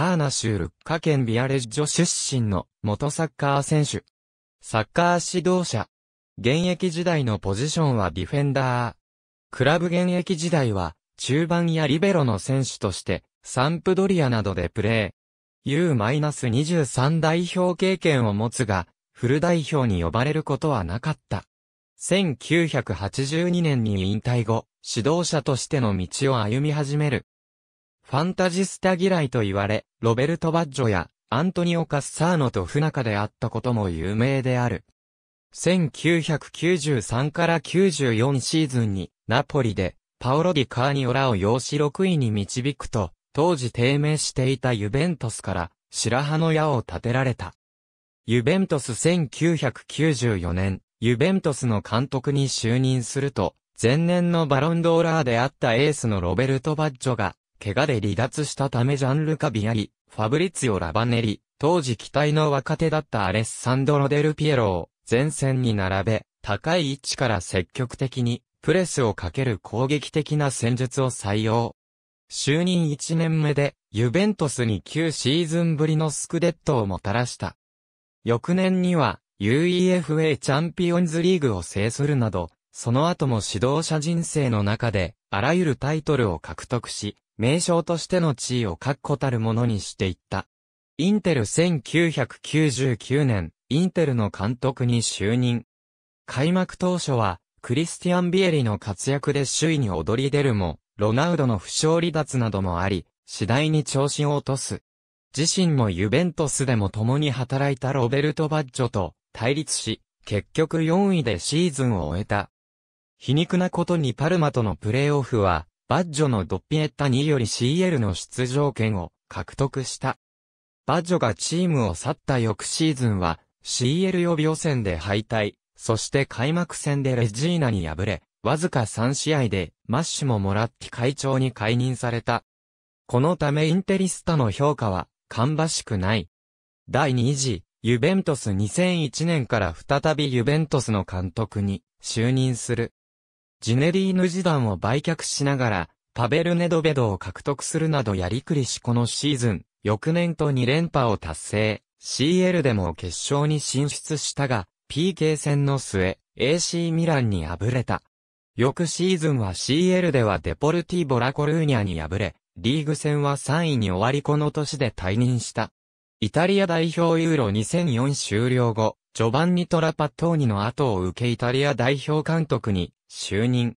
カーナ州ルッカ県ビアレッジョ出身の元サッカー選手。サッカー指導者。現役時代のポジションはディフェンダー。クラブ現役時代は中盤やリベロの選手としてサンプドリアなどでプレー。U-23 代表経験を持つが、フル代表に呼ばれることはなかった。1982年に引退後、指導者としての道を歩み始める。ファンタジスタ嫌いと言われ、ロベルト・バッジョやアントニオ・カッサーノと不仲であったことも有名である。1993から94シーズンにナポリでパオロ・ディ・カーニオラを養子6位に導くと、当時低迷していたユベントスから白羽の矢を立てられた。ユベントス1994年、ユベントスの監督に就任すると、前年のバロンドーラーであったエースのロベルト・バッジョが怪我で離脱したためジャンル・カビアリ、ファブリツィオ・ラバネリ、当時期待の若手だったアレッサンドロ・デル・ピエロを前線に並べ、高い位置から積極的にプレスをかける攻撃的な戦術を採用。就任1年目で、ユベントスに9シーズンぶりのスクデットをもたらした。翌年には、UEFA チャンピオンズリーグを制するなど、その後も指導者人生の中で、あらゆるタイトルを獲得し、名称としての地位を確固たるものにしていった。インテル1999年、インテルの監督に就任。開幕当初は、クリスティアン・ビエリの活躍で首位に躍り出るも、ロナウドの負傷離脱などもあり、次第に調子を落とす。自身もユベントスでも共に働いたロベルト・バッジョと対立し、結局4位でシーズンを終えた。皮肉なことにパルマとのプレーオフは、バッジョのドッピエッタ2より CL の出場権を獲得した。バッジョがチームを去った翌シーズンは CL 予備予選で敗退、そして開幕戦でレジーナに敗れ、わずか3試合でマッシュももらって会長に解任された。このためインテリスタの評価は芳しくない。第2次、ユベントス2001年から再びユベントスの監督に就任する。ジネリーヌ時団を売却しながら、パベル・ネドベドを獲得するなどやりくりしこのシーズン、翌年と2連覇を達成、CL でも決勝に進出したが、PK 戦の末、AC ミランに敗れた。翌シーズンは CL ではデポルティ・ボラコルーニャに敗れ、リーグ戦は3位に終わりこの年で退任した。イタリア代表ユーロ2004終了後、ジョバンニ・トラパットーニの後を受けイタリア代表監督に就任。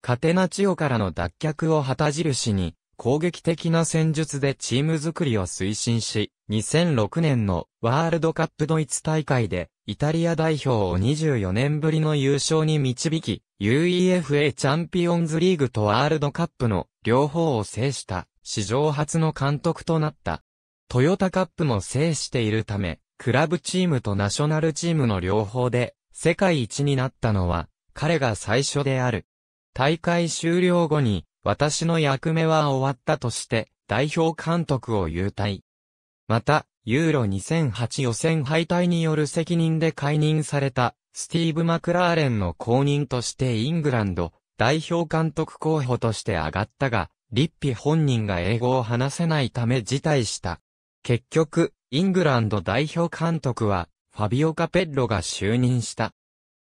カテナチオからの脱却を旗印に、攻撃的な戦術でチーム作りを推進し、2006年のワールドカップドイツ大会で、イタリア代表を24年ぶりの優勝に導き、UEFA チャンピオンズリーグとワールドカップの両方を制した史上初の監督となった。トヨタカップも制しているため、クラブチームとナショナルチームの両方で世界一になったのは彼が最初である。大会終了後に、私の役目は終わったとして、代表監督を優退。また、ユーロ2008予選敗退による責任で解任された、スティーブ・マクラーレンの後任としてイングランド、代表監督候補として上がったが、リッピ本人が英語を話せないため辞退した。結局、イングランド代表監督は、ファビオ・カペッロが就任した。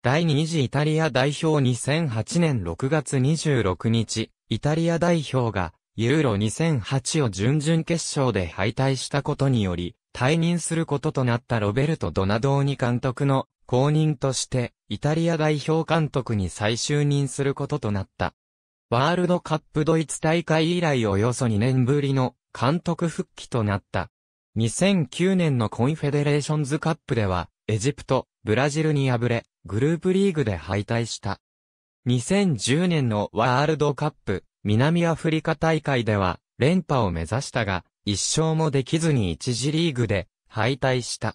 第2次イタリア代表2008年6月26日、イタリア代表が、ユーロ2008を準々決勝で敗退したことにより、退任することとなったロベルト・ドナドーニ監督の後任として、イタリア代表監督に再就任することとなった。ワールドカップドイツ大会以来およそ2年ぶりの監督復帰となった。2009年のコンフェデレーションズカップでは、エジプト、ブラジルに敗れ、グループリーグで敗退した。2010年のワールドカップ南アフリカ大会では連覇を目指したが、一勝もできずに一次リーグで敗退した。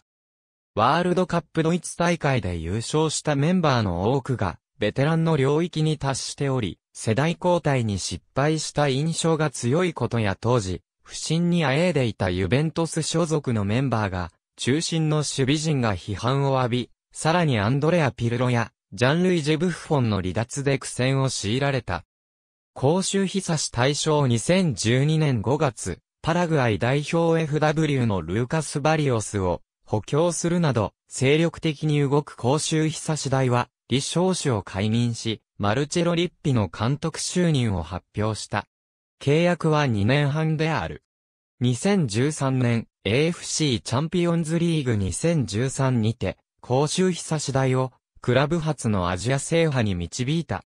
ワールドカップドイツ大会で優勝したメンバーの多くが、ベテランの領域に達しており、世代交代に失敗した印象が強いことや当時、不審にあえいでいたユベントス所属のメンバーが、中心の守備陣が批判を浴び、さらにアンドレア・ピルロや、ジャンルイジ・ェブッフォンの離脱で苦戦を強いられた。公衆日差し大象2012年5月、パラグアイ代表 FW のルーカス・バリオスを補強するなど、精力的に動く公衆日差し大は、李承氏を解任し、マルチェロ・リッピの監督就任を発表した。契約は2年半である。2013年 AFC チャンピオンズリーグ2013にて、公衆久し大を、クラブ初のアジア制覇に導いた。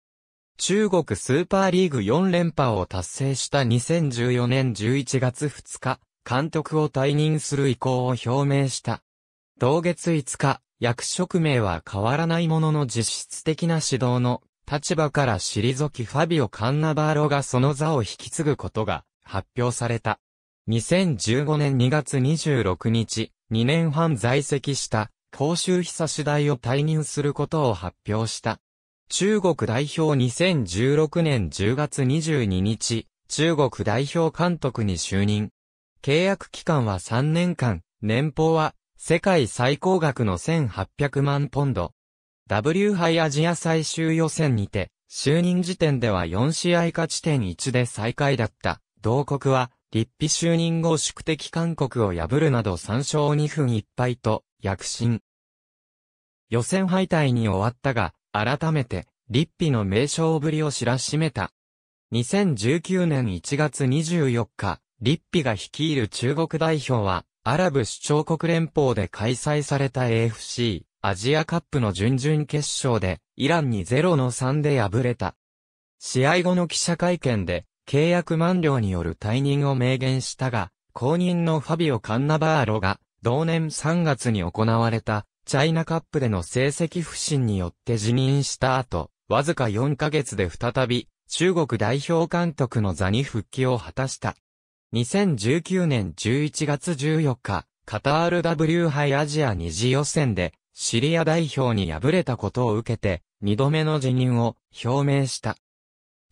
中国スーパーリーグ4連覇を達成した2014年11月2日、監督を退任する意向を表明した。同月5日、役職名は変わらないものの実質的な指導の立場から退きファビオ・カンナバーロがその座を引き継ぐことが発表された。2015年2月26日、2年半在籍した公衆久志大を退任することを発表した。中国代表2016年10月22日、中国代表監督に就任。契約期間は3年間、年俸は世界最高額の1800万ポンド。W 杯アジア最終予選にて、就任時点では4試合勝ち点1で最下位だった。同国は、立費就任後宿敵韓国を破るなど3勝2分1敗と、躍進。予選敗退に終わったが、改めて、立碑の名称ぶりを知らしめた。2019年1月24日、立碑が率いる中国代表は、アラブ首長国連邦で開催された AFC アジアカップの準々決勝で、イランに0の3で敗れた。試合後の記者会見で、契約満了による退任を明言したが、後任のファビオ・カンナバーロが、同年3月に行われた、チャイナカップでの成績不振によって辞任した後、わずか4ヶ月で再び、中国代表監督の座に復帰を果たした。2019年11月14日、カタール W 杯アジア二次予選で、シリア代表に敗れたことを受けて、二度目の辞任を表明した。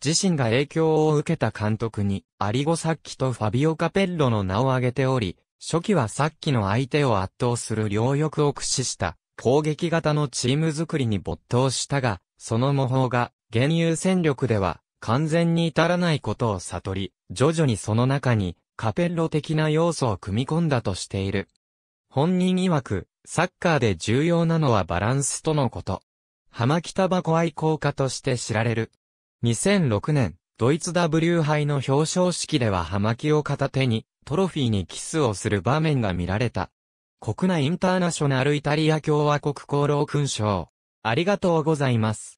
自身が影響を受けた監督に、アリゴサッキとファビオ・カペッロの名を挙げており、初期はさっきの相手を圧倒する両翼を駆使した攻撃型のチーム作りに没頭したが、その模倣が現有戦力では完全に至らないことを悟り、徐々にその中にカペッロ的な要素を組み込んだとしている。本人曰く、サッカーで重要なのはバランスとのこと。浜北箱愛好家として知られる。2006年、ドイツ W 杯の表彰式では浜木を片手に、トロフィーにキスをする場面が見られた。国内インターナショナルイタリア共和国功労勲章。ありがとうございます。